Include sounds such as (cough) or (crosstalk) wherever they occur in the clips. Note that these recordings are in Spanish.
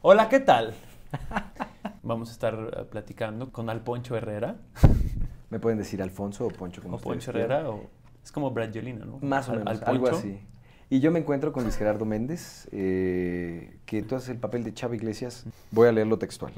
Hola, ¿qué tal? (laughs) Vamos a estar eh, platicando con Al Herrera. (laughs) ¿Me pueden decir Alfonso o Poncho como O Poncho Herrera o... Es como Brad Bradgelina, ¿no? Más o menos, algo así. Y yo me encuentro con Luis Gerardo Méndez, eh, que tú haces el papel de Chava Iglesias. Voy a leerlo textual,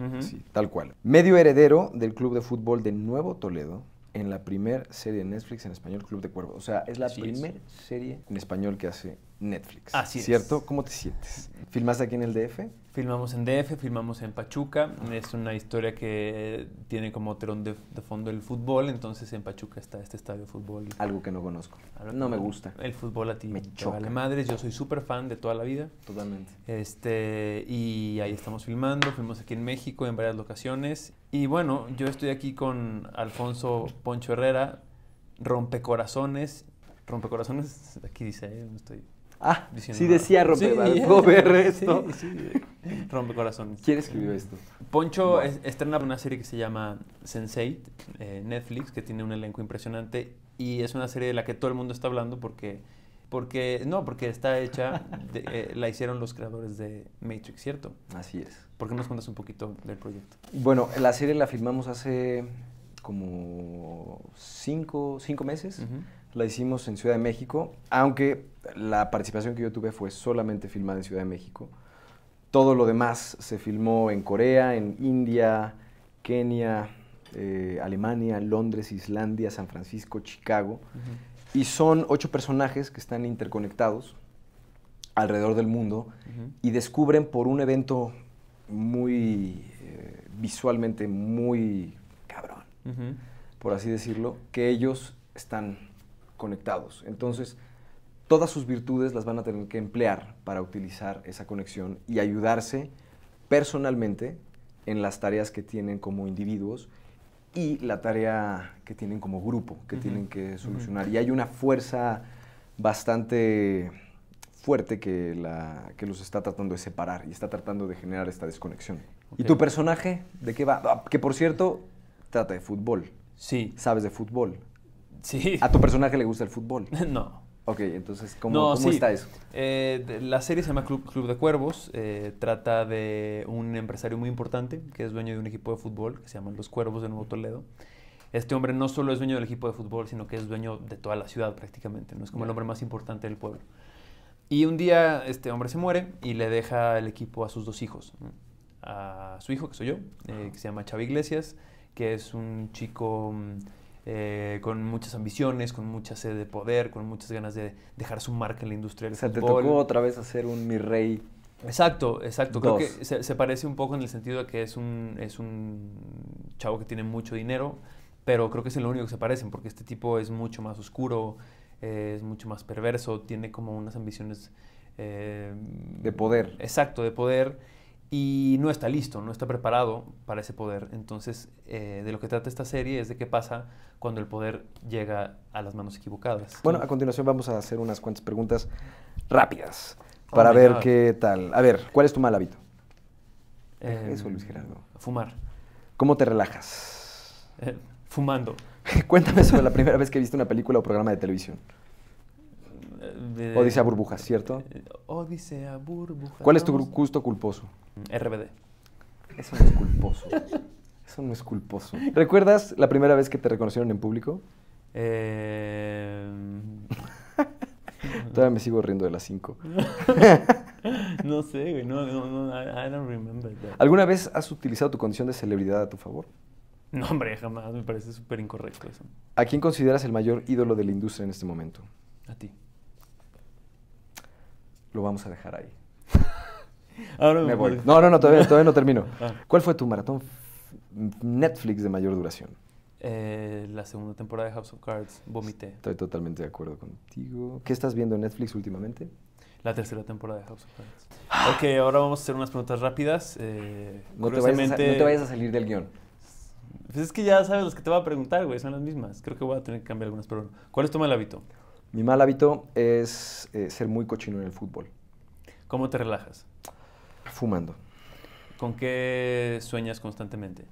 tal cual. Medio heredero del Club de Fútbol de Nuevo Toledo, en la primera serie de Netflix en español, Club de Cuervo. O sea, es la primera serie en español que hace Netflix. Así ¿cierto? es. ¿Cierto? ¿Cómo te sientes? ¿Filmaste aquí en el DF? Filmamos en DF, filmamos en Pachuca. Es una historia que tiene como telón de, fondo el fútbol. Entonces en Pachuca está este estadio de fútbol. Algo que no conozco. no me gusta. El fútbol a ti me choca. madres. Yo soy súper fan de toda la vida. Totalmente. Este, y ahí estamos filmando. Filmamos aquí en México en varias locaciones. Y bueno, yo estoy aquí con Alfonso Poncho Herrera, rompecorazones. Rompecorazones, aquí dice, eh, estoy Ah, sí decía rompe, sí, (laughs) (laughs) esto? Rompecorazones. ¿Quién escribió esto? Poncho estrena una serie que se llama Sense8, eh, Netflix, que tiene un elenco impresionante y es una serie de la que todo el mundo está hablando porque porque, no, porque está hecha, eh, la hicieron los creadores de Matrix, ¿cierto? Así es. ¿Por qué nos cuentas un poquito del proyecto? Bueno, la serie la filmamos hace como cinco, meses. La hicimos en Ciudad de México, aunque la participación que yo tuve fue solamente filmada en Ciudad de México. Todo lo demás se filmó en Corea, en India, Kenia, eh, Alemania, Londres, Islandia, San Francisco, Chicago. Y son ocho personajes que están interconectados alrededor del mundo y descubren por un evento muy eh, visualmente muy cabrón, por así decirlo, que ellos están conectados. Entonces, todas sus virtudes las van a tener que emplear para utilizar esa conexión y ayudarse personalmente en las tareas que tienen como individuos y la tarea que tienen como grupo, que tienen que solucionar. Y hay una fuerza bastante fuerte que, la, que los está tratando de separar y está tratando de generar esta desconexión. ¿Y tu personaje de qué va? Ah, que por cierto, trata de fútbol. Sí. ¿Sabes de fútbol? Sí. ¿A tu personaje le gusta el fútbol? (laughs) no. Ok, entonces, ¿cómo, ¿cómo está eso? Eh, la serie se llama Club, Club de Cuervos. Eh, trata de un empresario muy importante que es dueño de un equipo de fútbol que se llama Los Cuervos de Nuevo Toledo. Este hombre no solo es dueño del equipo de fútbol, sino que es dueño de toda la ciudad prácticamente. es como el hombre más importante del pueblo. Y un día este hombre se muere y le deja el equipo a sus dos hijos. A su hijo, que soy yo, eh, que se llama Chava Iglesias, que es un chico mm, eh, con muchas ambiciones, con mucha sed de poder, con muchas ganas de dejar su marca en la industria o sea, te tocó otra vez hacer un mi rey. Exacto, exacto. Creo que se, parece un poco en el sentido de que es un, es un chavo que tiene mucho dinero, pero creo que es lo único que se parecen, porque este tipo es mucho más oscuro, eh, es mucho más perverso, tiene como unas ambiciones... Eh, de poder. Exacto, de poder y no está listo, no está preparado para ese poder. Entonces, eh, de lo que trata esta serie es de qué pasa cuando el poder llega a las manos equivocadas. Bueno, a continuación vamos a hacer unas cuantas preguntas rápidas oh para ver qué tal. A ver, ¿cuál es tu mal hábito? Eh, eso, Luis Gerardo. Fumar. ¿Cómo te relajas? Eh, fumando. (laughs) Cuéntame sobre la primera vez que viste una película o programa de televisión. Odisea Burbujas, ¿cierto? Odisea Burbujas. ¿Cuál es tu gusto culposo? RBD. Eso no es culposo. Eso no es culposo. ¿Recuerdas la primera vez que te reconocieron en público? Eh... (laughs) Todavía me sigo riendo de las 5. (laughs) no sé, güey. No, no, no. I, don't remember ¿Alguna vez has utilizado tu condición de celebridad a tu favor? No, hombre, jamás. Me parece súper incorrecto eso. ¿A quién consideras el mayor ídolo de la industria en este momento? A ti. Lo vamos a dejar ahí. (laughs) No, no, todavía, no termino. (laughs) Ah. ¿Cuál fue tu maratón Netflix de mayor duración? Eh, la segunda temporada de House of Cards, vomité. Estoy totalmente de acuerdo contigo. ¿Qué estás viendo en Netflix últimamente? La tercera temporada de House of Cards. ok, ahora vamos a hacer unas preguntas rápidas. Eh, no, te vayas a, salir del guión. Pues es que ya sabes las que te voy a preguntar, güey, son las mismas. Creo que voy a tener que cambiar algunas, pero no. ¿cuál es tu mal hábito? Mi mal hábito es eh, ser muy cochino en el fútbol. ¿Cómo te relajas? fumando. ¿Con qué sueñas constantemente?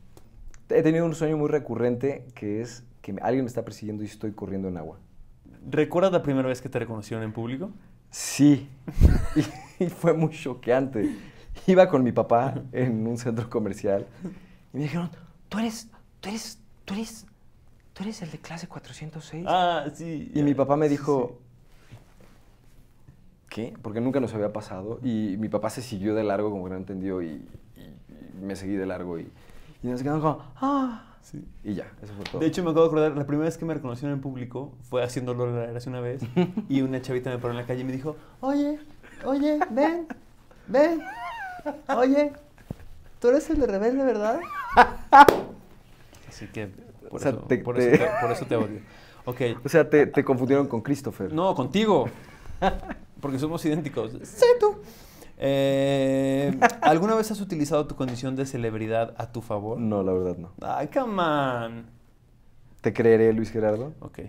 He tenido un sueño muy recurrente que es que alguien me está persiguiendo y estoy corriendo en agua. ¿Recuerdas la primera vez que te reconocieron en público? Sí, (laughs) y, fue muy choqueante. Iba con mi papá en un centro comercial y me dijeron, tú eres, tú eres, tú eres, tú eres el de clase 406. Ah, sí. Y mi papá me dijo, ¿qué? Porque nunca nos había pasado y mi papá se siguió de largo como que no entendió y, me seguí de largo y, nos quedamos como, ah, y ya, eso fue todo. De hecho, me acuerdo, acordar, la primera vez que me reconocieron en público fue haciendo Lola hace una vez y una chavita me paró en la calle y me dijo, oye, oye, ven, ven, oye, tú eres el de rebelde, ¿verdad? Así que por, eso, te, odio. (laughs) O sea, te confundieron con Christopher. No, contigo. (laughs) porque somos idénticos. Sé tú. Eh, (laughs) ¿Alguna vez has utilizado tu condición de celebridad a tu favor? No, la verdad no. Ay, come ¿Te creeré, Luis Gerardo? Ok.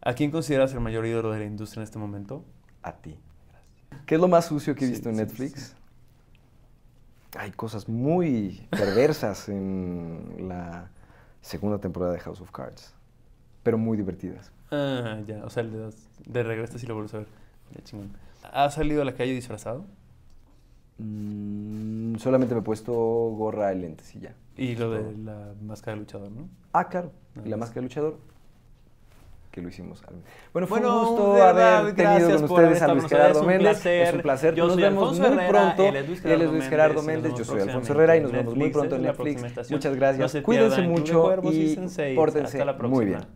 ¿A quién consideras el mayor ídolo de la industria en este momento? A ti. Gracias. ¿Qué es lo más sucio que he visto en Netflix? Hay cosas muy perversas en la segunda temporada de House of Cards, pero muy divertidas. Ah, ya. O sea, de regresas y lo vuelvo a ver. ¿Ha salido a la calle disfrazado? Mm, solamente me he puesto gorra y lentes y ya. Y lo de la máscara de luchador, ¿no? Ah, claro. y la máscara de luchador. Que lo hicimos. Bueno, fue un gusto haber tenido con ustedes a Luis Gerardo Méndez. Es un placer. nos vemos muy pronto. Él es Luis Gerardo, Méndez. Yo soy Alfonso Herrera y nos vemos muy pronto en Netflix. Muchas gracias. Cuídense mucho pues, y pórtense muy bien.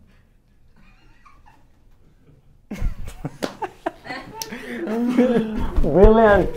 Brilliant.